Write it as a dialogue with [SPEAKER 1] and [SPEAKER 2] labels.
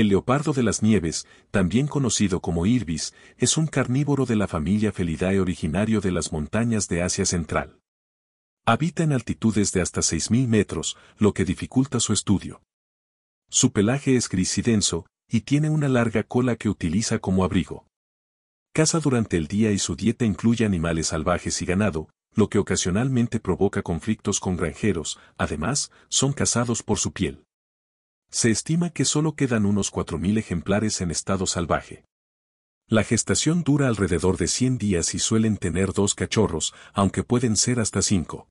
[SPEAKER 1] El leopardo de las nieves, también conocido como irbis, es un carnívoro de la familia Felidae originario de las montañas de Asia Central. Habita en altitudes de hasta 6.000 metros, lo que dificulta su estudio. Su pelaje es gris y denso, y tiene una larga cola que utiliza como abrigo. Caza durante el día y su dieta incluye animales salvajes y ganado, lo que ocasionalmente provoca conflictos con granjeros, además, son cazados por su piel. Se estima que solo quedan unos 4.000 ejemplares en estado salvaje. La gestación dura alrededor de 100 días y suelen tener dos cachorros, aunque pueden ser hasta cinco.